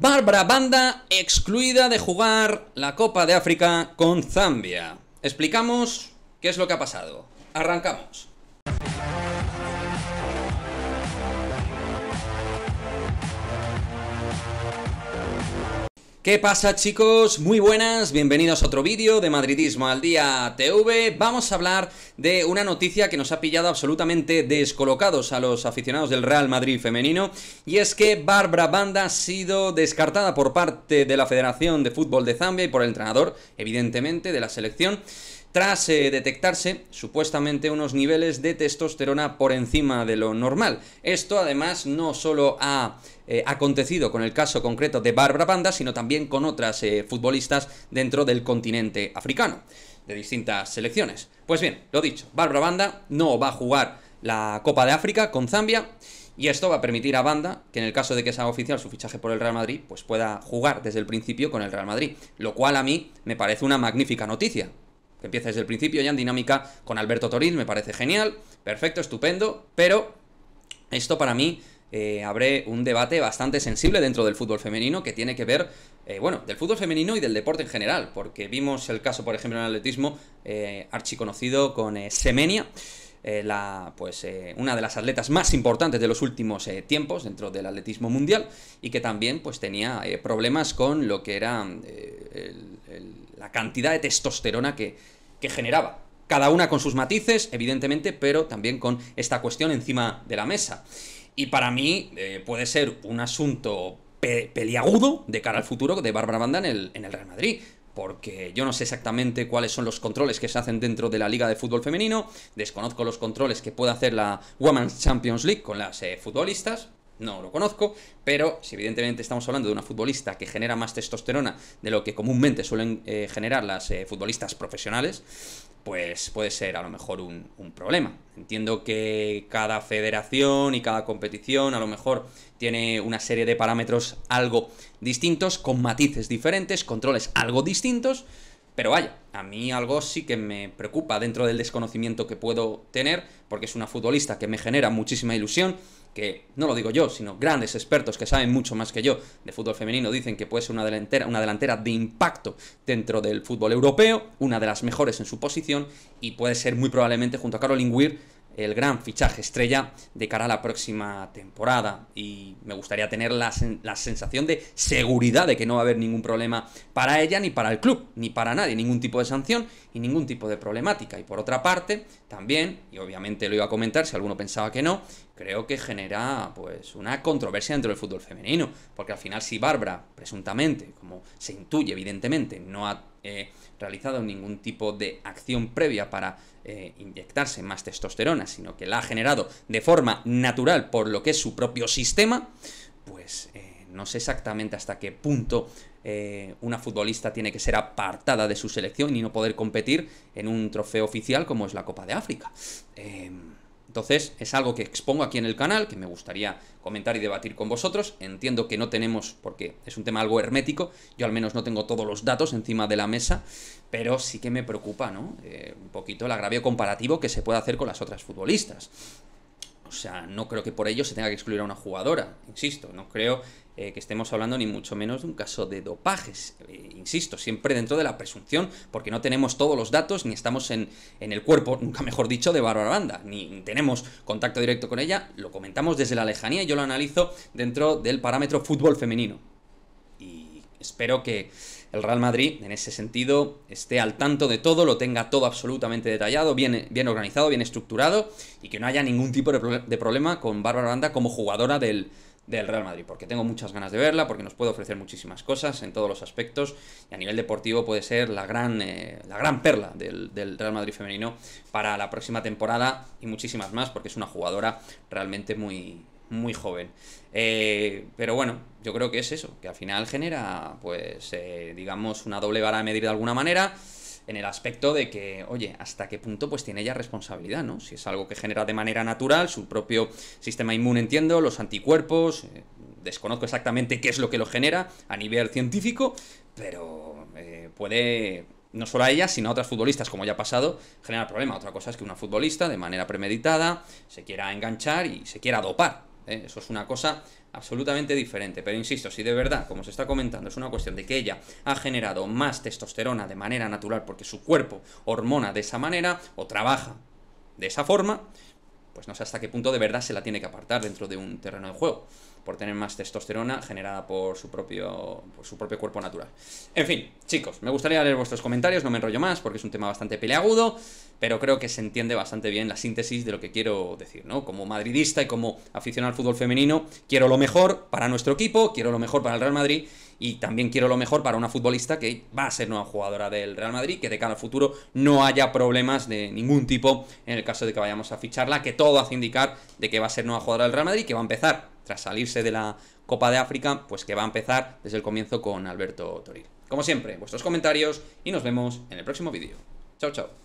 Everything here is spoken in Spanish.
Bárbara Banda excluida de jugar la Copa de África con Zambia. Explicamos qué es lo que ha pasado. Arrancamos. ¿Qué pasa chicos? Muy buenas, bienvenidos a otro vídeo de Madridismo al Día TV. Vamos a hablar de una noticia que nos ha pillado absolutamente descolocados a los aficionados del Real Madrid femenino y es que Barbara Banda ha sido descartada por parte de la Federación de Fútbol de Zambia y por el entrenador, evidentemente, de la selección tras eh, detectarse supuestamente unos niveles de testosterona por encima de lo normal. Esto además no solo ha eh, acontecido con el caso concreto de Barbara Banda, sino también con otras eh, futbolistas dentro del continente africano, de distintas selecciones. Pues bien, lo dicho, Barbara Banda no va a jugar la Copa de África con Zambia. Y esto va a permitir a Banda que en el caso de que sea oficial su fichaje por el Real Madrid, pues pueda jugar desde el principio con el Real Madrid, lo cual a mí me parece una magnífica noticia, que empieza desde el principio ya en dinámica con Alberto Torín, me parece genial, perfecto, estupendo, pero esto para mí eh, abre un debate bastante sensible dentro del fútbol femenino que tiene que ver, eh, bueno, del fútbol femenino y del deporte en general, porque vimos el caso, por ejemplo, en el atletismo, eh, archiconocido con Semenia, eh, la, pues, eh, una de las atletas más importantes de los últimos eh, tiempos dentro del atletismo mundial y que también pues, tenía problemas con lo que era la cantidad de testosterona que, generaba. Cada una con sus matices, evidentemente, pero también con esta cuestión encima de la mesa. Y para mí puede ser un asunto peliagudo de cara al futuro de Bárbara Banda en el, en el Real Madrid porque yo no sé exactamente cuáles son los controles que se hacen dentro de la Liga de Fútbol Femenino, desconozco los controles que puede hacer la Women's Champions League con las eh, futbolistas, no lo conozco, pero si evidentemente estamos hablando de una futbolista que genera más testosterona de lo que comúnmente suelen eh, generar las eh, futbolistas profesionales, pues puede ser a lo mejor un, problema. Entiendo que cada federación y cada competición a lo mejor tiene una serie de parámetros algo distintos, con matices diferentes, controles algo distintos, pero vaya, a mí algo sí que me preocupa dentro del desconocimiento que puedo tener, porque es una futbolista que me genera muchísima ilusión, que no lo digo yo, sino grandes expertos que saben mucho más que yo de fútbol femenino dicen que puede ser una delantera, una delantera de impacto dentro del fútbol europeo, una de las mejores en su posición y puede ser muy probablemente junto a Caroline Weir el gran fichaje estrella de cara a la próxima temporada. Y me gustaría tener la, sensación de seguridad de que no va a haber ningún problema para ella, ni para el club, ni para nadie, ningún tipo de sanción y ningún tipo de problemática. Y por otra parte, también, y obviamente lo iba a comentar si alguno pensaba que no, creo que genera pues una controversia dentro del fútbol femenino. Porque al final, si Bárbara, presuntamente, como se intuye evidentemente, no ha eh, realizado ningún tipo de acción previa para eh, inyectarse más testosterona, sino que la ha generado de forma natural por lo que es su propio sistema, pues eh, no sé exactamente hasta qué punto una futbolista tiene que ser apartada de su selección y no poder competir en un trofeo oficial como es la Copa de África. Em, entonces es algo que expongo aquí en el canal, que me gustaría comentar y debatir con vosotros. Entiendo que no tenemos, porque es un tema algo hermético, yo al menos no tengo todos los datos encima de la mesa, pero sí que me preocupa, ¿no? Eh, un poquito el agravio comparativo que se puede hacer con las otras futbolistas. O sea, no creo que por ello se tenga que excluir a una jugadora, insisto, no creo eh, que estemos hablando ni mucho menos de un caso de dopajes, eh, insisto, siempre dentro de la presunción, porque no tenemos todos los datos, ni estamos en, el cuerpo, nunca mejor dicho, de Bárbara Banda, ni tenemos contacto directo con ella, lo comentamos desde la lejanía y yo lo analizo dentro del parámetro fútbol femenino. Y espero que el Real Madrid, en ese sentido, esté al tanto de todo, lo tenga todo absolutamente detallado, bien, organizado, bien estructurado, y que no haya ningún tipo de, problema con Bárbara Aranda como jugadora del, Real Madrid, porque tengo muchas ganas de verla, porque nos puede ofrecer muchísimas cosas en todos los aspectos y a nivel deportivo puede ser la gran, eh, perla del, del, Real Madrid femenino para la próxima temporada y muchísimas más, porque es una jugadora realmente muy, muy joven. Eh, pero bueno, yo creo que es eso, que al final genera, pues, eh, digamos, una doble vara de medir de alguna manera, en el aspecto de que, oye, hasta qué punto pues tiene ella responsabilidad, ¿no? Si es algo que genera de manera natural, su propio sistema inmune, entiendo, los anticuerpos, eh, desconozco exactamente qué es lo que lo genera a nivel científico, pero puede no solo a ella, sino a otras futbolistas, como ya ha pasado, generar problema. Otra cosa es que una futbolista, de manera premeditada, se quiera enganchar y se quiera dopar. ¿eh? Eso es una cosa absolutamente diferente. Pero insisto, si de verdad, como se está comentando, es una cuestión de que ella ha generado más testosterona de manera natural porque su cuerpo hormona de esa manera o trabaja de esa forma, pues no sé hasta qué punto de verdad se la tiene que apartar dentro de un terreno de juego por tener más testosterona generada por su propio, por su propio cuerpo natural. En fin, chicos, me gustaría leer vuestros comentarios, no me enrollo más porque es un tema bastante peleagudo, pero creo que se entiende bastante bien la síntesis de lo que quiero decir, ¿no? Como madridista y como aficionado al fútbol femenino, quiero lo mejor para nuestro equipo, quiero lo mejor para el Real Madrid y también quiero lo mejor para una futbolista que va a ser nueva jugadora del Real Madrid, que de cara al futuro no haya problemas de ningún tipo en el caso de que vayamos a ficharla, que todo hace indicar de que va a ser nueva jugadora del Real Madrid, que va a empezar tras salirse de la Copa de África, pues que va a empezar desde el comienzo con Alberto Toril. Como siempre, vuestros comentarios y nos vemos en el próximo vídeo. Chao, chao.